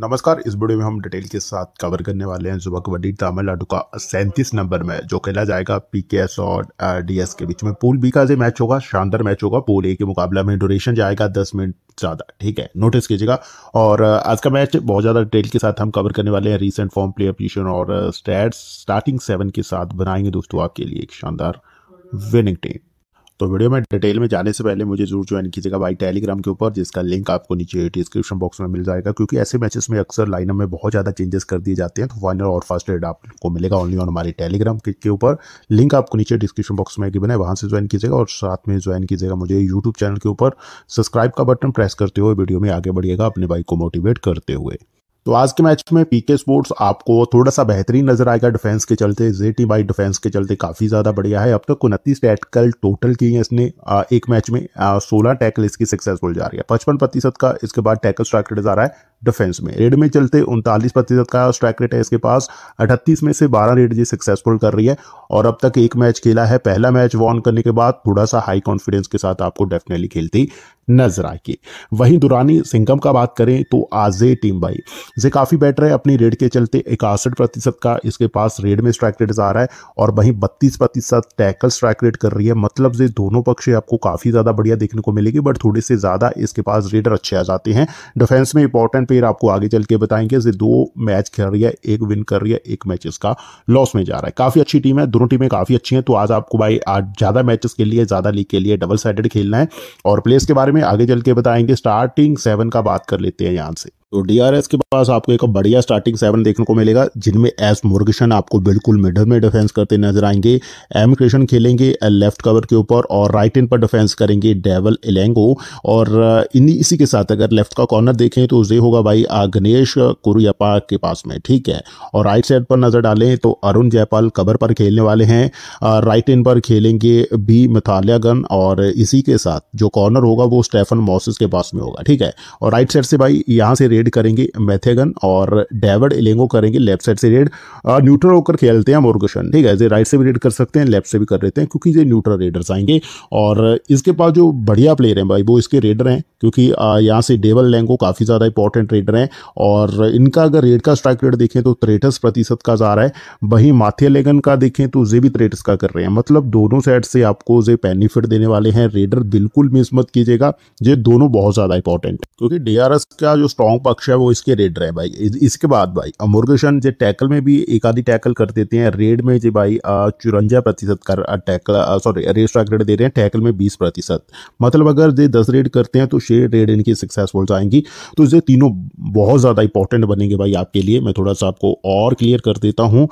नमस्कार इस वीडियो में हम डिटेल के साथ कवर करने वाले हैं जुबा कबड्डी तमिलनाडु का सैंतीस नंबर में जो खेला जाएगा पीकेएस और डीएस के बीच में पूल बी का जो मैच होगा शानदार मैच होगा पूल ए के मुकाबला में ड्यूरेशन जाएगा दस मिनट ज़्यादा ठीक है नोटिस कीजिएगा और आज का मैच बहुत ज़्यादा डिटेल के साथ हम कवर करने वाले हैं रिसेंट फॉर्म प्लेयर पोजिशन और स्टैट्स स्टार्टिंग सेवन के साथ बनाएंगे दोस्तों आपके लिए एक शानदार विनिंग टीम तो वीडियो में डिटेल में जाने से पहले मुझे जरूर ज्वाइन कीजिएगा भाई टेलीग्राम के ऊपर जिसका लिंक आपको नीचे डिस्क्रिप्शन बॉक्स में मिल जाएगा क्योंकि ऐसे मैचेस में अक्सर लाइनअप में बहुत ज़्यादा चेंजेस कर दिए जाते हैं तो फाइनल और फास्ट रेड आपको मिलेगा ऑनली ऑन हमारे टेलीग्राम के ऊपर लिंक आपको नीचे डिस्क्रिप्शन बॉक्स में गिवन है वहाँ से ज्वाइन कीजिएगा और साथ में ज्वाइन कीजिएगा मुझे यूट्यूब चैनल के ऊपर सब्सक्राइब का बटन प्रेस करते हुए वीडियो में आगे बढ़िएगा अपने भाई को मोटिवेट करते हुए तो आज के मैच में पीके स्पोर्ट्स आपको थोड़ा सा बेहतरीन नजर आएगा डिफेंस के चलते जेटी बाई डिफेंस के चलते काफी ज्यादा बढ़िया है अब तक उनतीस टैकल टोटल किए हैं इसने एक मैच में सोलह टैकल इसकी सक्सेसफुल जा रही है पचपन प्रतिशत का इसके बाद टैकल स्ट्राइक रेट जा रहा है डिफेंस में रेड में चलते उनतालीस प्रतिशत का स्ट्राइक रेट है इसके पास अठतीस में से बारह रेड जी सक्सेसफुल कर रही है और अब तक एक मैच खेला है पहला मैच वॉन करने के बाद थोड़ा सा हाई कॉन्फिडेंस के साथ आपको डेफिनेटली खेलती नजर आएगी वहीं दुरानी सिंगम का बात करें तो आजे टीम बाई जे काफ़ी बेटर है अपनी रेड के चलते इकासठ प्रतिशत का इसके पास रेड में स्ट्राइक रेट आ रहा है और वहीं बत्तीस प्रतिशत टैकल स्ट्राइक रेट कर रही है मतलब जे दोनों पक्ष आपको काफ़ी ज़्यादा बढ़िया देखने को मिलेगी बट थोड़े से ज़्यादा इसके पास रेडर अच्छे आ जाते हैं डिफेंस में इंपॉर्टेंट पेयर आपको आगे चल के बताएंगे दो मैच खेल रही है एक विन कर रही है एक मैच इसका लॉस में जा रहा है काफ़ी अच्छी टीम है दोनों टीमें काफ़ी अच्छी हैं तो आज आपको भाई आज ज़्यादा मैचेस के लिए ज़्यादा लीग के लिए डबल साइडेड खेलना है और प्लेस के बारे में आगे चल के बताएंगे स्टार्टिंग सेवन का बात कर लेते हैं यहां से तो डीआरएस के पास आपको एक बढ़िया स्टार्टिंग सेवन देखने को मिलेगा जिनमें एस मुर्गशन आपको बिल्कुल मिडल में डिफेंस करते नजर आएंगे एम कृष्ण खेलेंगे लेफ्ट uh, कवर के ऊपर और राइट इन पर डिफेंस करेंगे डेवल इलेंगो और uh, इसी के साथ अगर लेफ्ट का कॉर्नर देखें तो ये होगा भाई अग्नेश uh, कुरियपा के पास में ठीक है और राइट साइड पर नजर डालें तो अरुण जयपाल कवर पर खेलने वाले हैं राइट इन पर खेलेंगे बी मिथालियागन और इसी के साथ जो कॉर्नर होगा वो स्टेफन मॉसिस के पास में होगा ठीक है और राइट साइड से भाई यहाँ से रेड करेंगे मैथेगन और डेविड इलेंगो करेंगे लेफ्ट साइड से रेड न्यूट्रल होकर खेलते हैं मोरगशन ठीक है राइट से भी रेड कर सकते हैं लेफ्ट से भी कर लेते हैं क्योंकि ये न्यूट्रल रेडर्स आएंगे और इसके पास जो बढ़िया प्लेयर हैं भाई वो इसके रेडर हैं क्योंकि यहाँ से डेवल लैंगो काफ़ी ज़्यादा इंपॉर्टेंट रेडर हैं और इनका अगर रेड का स्ट्राइक रेट देखें तो त्रेटस प्रतिशत का जा रहा है वहीं माथे लेगन का देखें तो जे भी त्रेटस का कर रहे हैं मतलब दोनों साइड से आपको जे बेनिफिट देने वाले हैं रेडर बिल्कुल मिस मत कीजिएगा ये दोनों बहुत ज़्यादा इंपॉर्टेंट क्योंकि डी का जो स्ट्रॉन्ग पक्ष है वो इसके रेडर है भाई इसके बाद भाई मुर्गेशन जो टैकल में भी एक आधी टैकल कर देते हैं रेड में जो भाई चुरंजा प्रतिशत कर tackle sorry race track raid दे रहे हैं टैकल में बीस प्रतिशत मतलब अगर जो दस रेड करते हैं तो छः रेड इनकी सक्सेसफुल जाएंगी तो ये तीनों बहुत ज़्यादा इंपॉर्टेंट बनेंगे भाई आपके लिए मैं थोड़ा सा आपको और क्लियर कर देता हूँ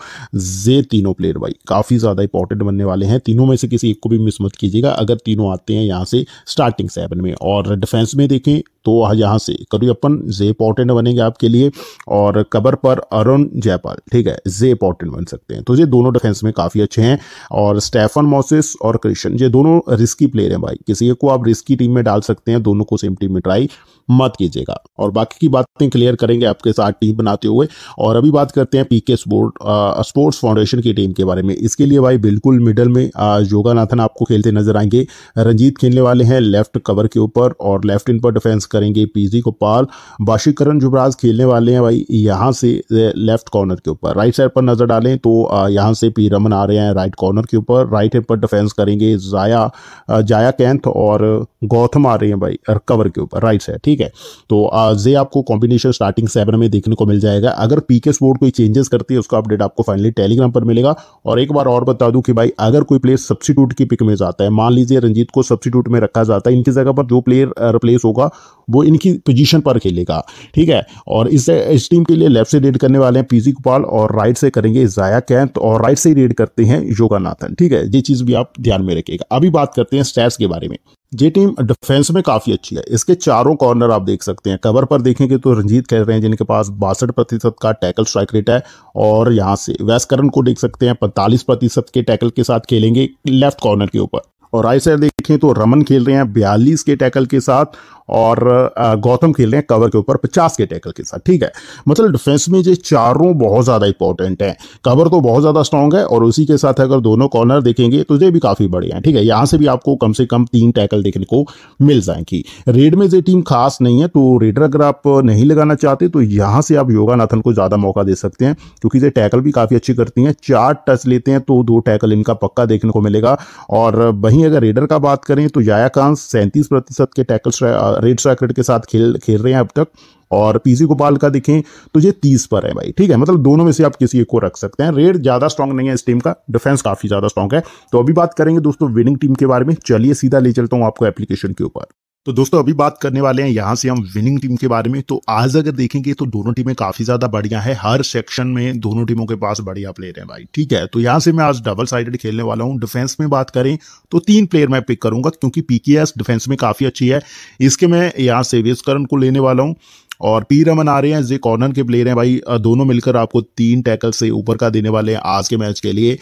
जे तीनों प्लेयर भाई काफ़ी ज़्यादा इंपॉर्टेंट बनने वाले हैं तीनों में से किसी एक को भी मिस मत कीजिएगा अगर तीनों आते हैं यहाँ से स्टार्टिंग सेवन में और डिफेंस में देखें तो यहाँ से करियप्पन जेपॉल इंपॉर्टेंट बनेंगे आपके लिए और कबर पर अरुण जयपाल ठीक है जे इंपॉर्टेंट बन सकते हैं तो ये दोनों डिफेंस में काफ़ी अच्छे हैं और स्टेफन मोसिस और क्रिशन ये दोनों रिस्की प्लेयर हैं भाई किसी को आप रिस्की टीम में डाल सकते हैं दोनों को सेम टीम में ट्राई मत कीजिएगा और बाकी की बातें क्लियर करेंगे आपके साथ टीम बनाते हुए और अभी बात करते हैं पीके स्पोर्ट स्पोर्ट्स फाउंडेशन की टीम के बारे में इसके लिए भाई बिल्कुल मिडल में योगानाथन आपको खेलते नजर आएंगे रंजीत खेलने वाले हैं लेफ्ट कवर के ऊपर और लेफ्ट इन पर डिफेंस करेंगे पीजी गोपाल बाशिक करण जुबराज खेलने वाले हैं भाई यहाँ से लेफ्ट कॉर्नर के ऊपर राइट साइड पर नज़र डालें तो यहाँ से पी रमन आ रहे हैं राइट कॉर्नर के ऊपर राइट हैंड पर डिफेंस करेंगे जाया जाया कैंथ और गौथम आ रहे हैं भाई कवर के ऊपर राइट साइड ठीक है तो जे आपको कॉम्बिनेशन स्टार्टिंग सेवन में देखने को मिल जाएगा अगर पी के स्पोर्ट कोई चेंजेस करती है उसका अपडेट आपको फाइनली टेलीग्राम पर मिलेगा और एक बार और बता दूं कि भाई अगर कोई प्लेयर सब्सिट्यूट की पिक में जाता है मान लीजिए रंजीत को सब्सिट्यूट में रखा जाता है इनकी जगह पर जो प्लेयर रिप्लेस होगा वो इनकी पोजीशन पर खेलेगा ठीक है और इसे इस टीम के लिए लेफ्ट से रीड करने वाले हैं पीजी गोपाल और राइट से करेंगे जाया कैंत और राइट से रीड करते हैं योगानाथन ठीक है ये चीज़ भी आप ध्यान में रखिएगा अभी बात करते हैं स्टैट्स के बारे में ये टीम डिफेंस में काफ़ी अच्छी है इसके चारों कॉर्नर आप देख सकते हैं कवर पर देखेंगे तो रंजीत कह रहे हैं जिनके पास बासठ प्रतिशत का टैकल स्ट्राइक रेट है और यहाँ से वैसकरण को देख सकते हैं पैंतालीस प्रतिशत के टैकल के साथ खेलेंगे लेफ्ट कॉर्नर के ऊपर और राइट साइड देखें तो रमन खेल रहे हैं बयालीस के टैकल के साथ और गौतम खेल रहे हैं कवर के ऊपर पचास के टैकल के साथ ठीक है मतलब डिफेंस में ये चारों बहुत ज़्यादा इंपॉर्टेंट हैं कवर तो बहुत ज़्यादा स्ट्रांग है और उसी के साथ अगर दोनों कॉर्नर देखेंगे तो ये भी काफ़ी बड़े हैं ठीक है यहाँ से भी आपको कम से कम तीन टैकल देखने को मिल जाएंगी रेड में ये टीम खास नहीं है तो रेडर अगर आप नहीं लगाना चाहते तो यहाँ से आप योगानाथन को ज़्यादा मौका दे सकते हैं क्योंकि ये टैकल भी काफ़ी अच्छी करती हैं चार टच लेते हैं तो दो टैकल इनका पक्का देखने को मिलेगा और वहीं अगर रेडर का बात बात करें तो याया कांस सैंतीस प्रतिशत के टैकल रेट स्ट्राइक रेट के साथ खेल खेल रहे हैं अब तक और पीसी गोपाल का देखें तो ये तीस पर है भाई ठीक है मतलब दोनों में से आप किसी एक को रख सकते हैं रेड ज़्यादा स्ट्रांग नहीं है इस टीम का डिफेंस काफ़ी ज़्यादा स्ट्रांग है तो अभी बात करेंगे दोस्तों विनिंग टीम के बारे में चलिए सीधा ले चलता हूँ आपको एप्लीकेशन के ऊपर तो दोस्तों अभी बात करने वाले हैं यहाँ से हम विनिंग टीम के बारे में तो आज अगर देखेंगे तो दोनों टीमें काफी ज्यादा बढ़िया है हर सेक्शन में दोनों टीमों के पास बढ़िया प्लेयर है भाई ठीक है तो यहाँ से मैं आज डबल साइडेड खेलने वाला हूँ डिफेंस में बात करें तो तीन प्लेयर मैं पिक करूंगा क्योंकि पीकेएस डिफेंस में काफी अच्छी है इसके मैं यहाँ सेवेज को लेने वाला हूँ और पी रमन आ रहे हैं जे कॉर्नर के प्लेयर हैं भाई दोनों मिलकर आपको तीन टैकल से ऊपर का देने वाले हैं आज के मैच के लिए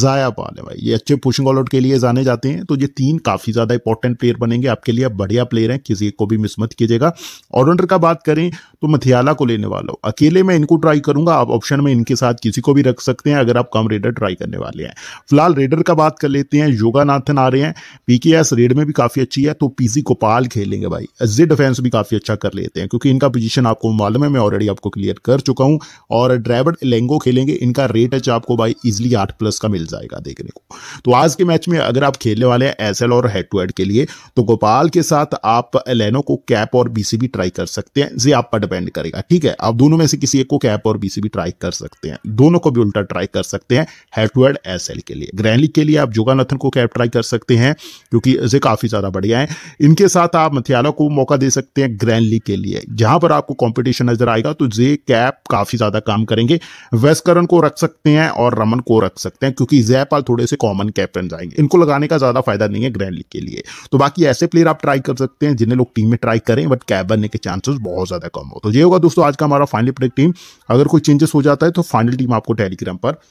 जाया पाल है भाई ये अच्छे पुशिंग ऑल आउट के लिए जाने जाते हैं तो ये तीन काफ़ी ज़्यादा इंपॉर्टेंट प्लेयर बनेंगे आपके लिए बढ़िया प्लेयर हैं किसी को भी मिस मत कीजिएगा ऑलराउंडर का बात करें तो मथियाला को लेने वाला हूँ अकेले मैं इनको ट्राई करूंगा आप ऑप्शन में इनके साथ किसी को भी रख सकते हैं अगर आप कम रेडर ट्राई करने वाले हैं फिलहाल रेडर का बात कर लेते हैं योगानाथन आ रहे हैं पीके रेड में भी काफ़ी अच्छी है तो पीसी गोपाल खेलेंगे भाई जे डिफेंस भी काफ़ी अच्छा कर लेते हैं क्योंकि इनका पोजीशन आपको मालूम है मैं ऑलरेडी आपको क्लियर कर चुका हूँ और ड्राइवर लेंगो खेलेंगे इनका रेट है आपको भाई इजिली आठ प्लस का मिल जाएगा देखने को तो आज के मैच में अगर आप खेलने वाले हैं एस और हेड टू हेड के लिए तो गोपाल के साथ आप एलेनो को कैप और बीसीबी ट्राई कर सकते हैं जी आप पर डिपेंड करेगा ठीक है आप दोनों में से किसी एक को कैप और बीसीबी ट्राई कर सकते हैं दोनों को भी उल्टा ट्राई कर सकते हैं हेड टू हेड एस के लिए ग्रैंडली के लिए आप जोगानाथन को कैप ट्राई कर सकते हैं क्योंकि काफी ज्यादा बढ़िया है इनके साथ आप मथियाला को मौका दे सकते हैं ग्रैंडली के लिए जहां पर आपको कंपटीशन नजर आएगा तो जे कैप काफी ज्यादा काम करेंगे वेस्करन को रख सकते हैं और रमन को रख सकते हैं क्योंकि जयपाल थोड़े से कॉमन कैप्टन जाएंगे इनको लगाने का ज्यादा फायदा नहीं है ग्रैंड लीग के लिए तो बाकी ऐसे प्लेयर आप ट्राई कर सकते हैं जिन्हें लोग टीम में ट्राई करें बट कैप बनने के चांसेस बहुत ज्यादा कम हो तो ये होगा दोस्तों आज का हमारा फाइनल प्लेट टीम अगर कोई चेंजेस हो जाता है तो फाइनल टीम आपको टेलीग्राम पर